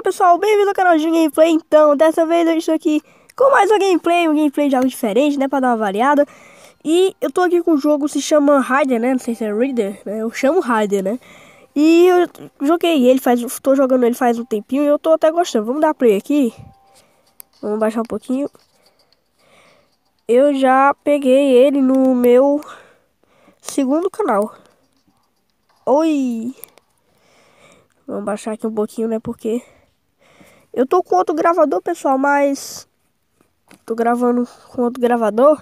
Olá pessoal, bem-vindo ao canal de Gameplay, então, dessa vez eu estou aqui com mais um gameplay, um gameplay de algo diferente, né, pra dar uma variada E eu tô aqui com um jogo que se chama Rider, né, não sei se é Reader, né, eu chamo Rider, né E eu joguei ele faz, tô jogando ele faz um tempinho e eu tô até gostando, vamos dar play aqui Vamos baixar um pouquinho Eu já peguei ele no meu segundo canal Oi! Vamos baixar aqui um pouquinho, né? Porque eu tô com outro gravador, pessoal, mas tô gravando com outro gravador.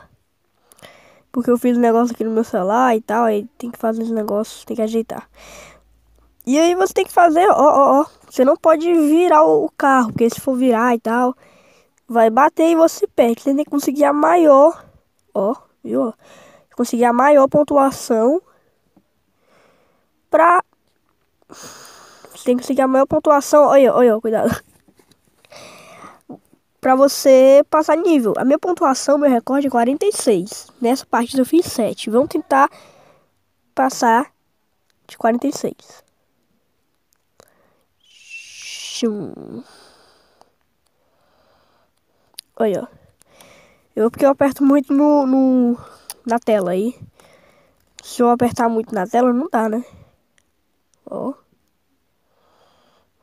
Porque eu fiz um negócio aqui no meu celular e tal, aí tem que fazer os negócios, tem que ajeitar. E aí você tem que fazer, ó, ó, ó. Você não pode virar o carro, porque se for virar e tal, vai bater e você perde. Você tem que conseguir a maior, ó, viu? Conseguir a maior pontuação pra... Você tem que conseguir a maior pontuação. Olha, olha, cuidado para você passar nível. A minha pontuação, meu recorde é 46. Nessa parte eu fiz 7. Vamos tentar passar de 46. Shum. Olha, Eu porque eu aperto muito no, no, na tela aí. Se eu apertar muito na tela, não dá, né? Ó.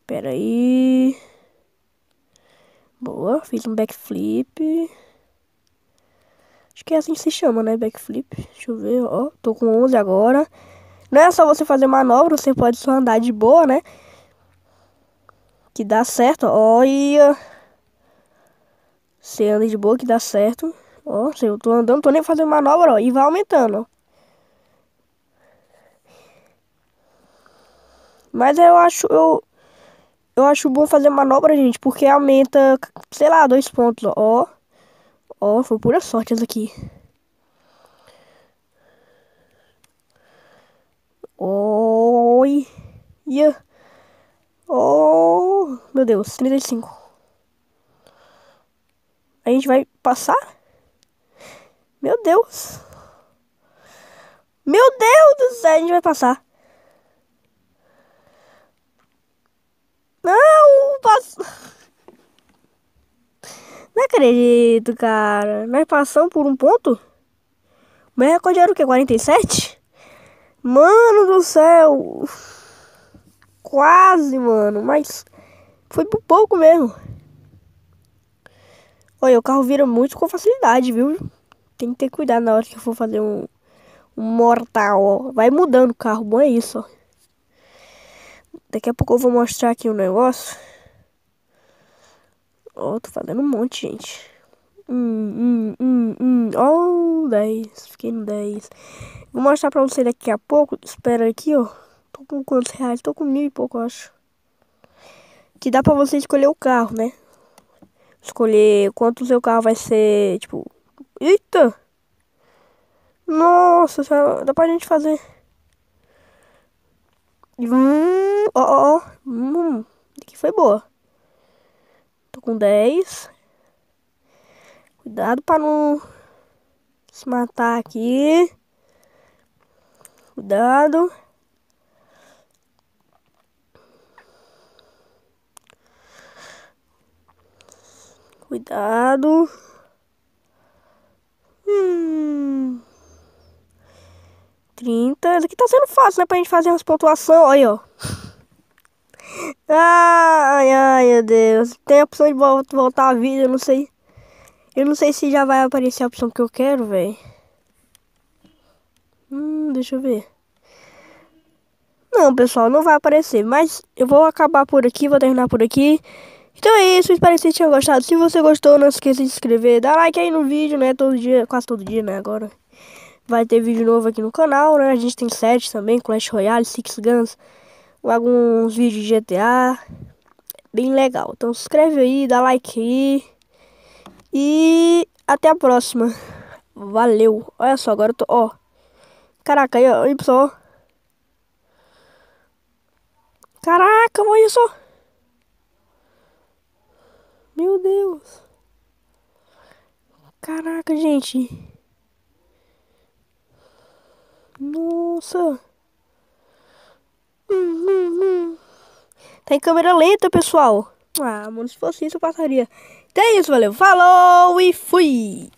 Pera aí. Boa, fiz um backflip. Acho que é assim que se chama, né? Backflip. Deixa eu ver, ó. Tô com 11 agora. Não é só você fazer manobra, você pode só andar de boa, né? Que dá certo, ó. E... Você anda de boa que dá certo. Ó, eu tô andando, tô nem fazendo manobra, ó. E vai aumentando, ó. Mas eu acho, eu, eu acho bom fazer manobra, gente, porque aumenta, sei lá, dois pontos, ó. Ó, foi pura sorte essa aqui. Oi. ia. Oh, meu Deus, 35. A gente vai passar? Meu Deus. Meu Deus do céu, a gente vai passar. acredito, cara. Nós passamos por um ponto? Meu recorde era o quê? 47? Mano do céu! Quase, mano. Mas foi por pouco mesmo. Olha, o carro vira muito com facilidade, viu? Tem que ter cuidado na hora que eu for fazer um, um mortal, ó. Vai mudando o carro, bom é isso, ó. Daqui a pouco eu vou mostrar aqui um negócio. Ó, oh, tô fazendo um monte, gente. Hum, hum, hum, hum. Ó, oh, 10. Fiquei no 10. Vou mostrar pra você daqui a pouco. Espera aqui, ó. Tô com quantos reais? Tô com mil e pouco, eu acho. Que dá pra você escolher o carro, né? Escolher quanto o seu carro vai ser, tipo... Eita! Nossa, dá pra gente fazer. Hum, ó, ó. Hum, hum. que foi boa com 10. Cuidado para não se matar aqui. Cuidado. Cuidado. Hum. 30. Isso aqui tá sendo fácil, né? Pra gente fazer umas pontuações. Olha, ó. Ai, ai, meu Deus. Tem a opção de voltar à vida, eu não sei. Eu não sei se já vai aparecer a opção que eu quero, velho. Hum, deixa eu ver. Não, pessoal, não vai aparecer. Mas eu vou acabar por aqui, vou terminar por aqui. Então é isso, espero que vocês tenham gostado. Se você gostou, não esqueça de se inscrever. Dá like aí no vídeo, né? Todo dia, quase todo dia, né? Agora vai ter vídeo novo aqui no canal, né? A gente tem sete também, Clash Royale, Six Guns alguns vídeos de GTA. Bem legal. Então se inscreve aí, dá like aí. E até a próxima. Valeu. Olha só, agora eu tô. Ó. Caraca, aí, ó. Olha só. Caraca, olha só. Meu Deus. Caraca, gente. Nossa. Tá em câmera lenta, pessoal. Ah, mano, se fosse isso eu passaria. Então é isso, valeu. Falou e fui!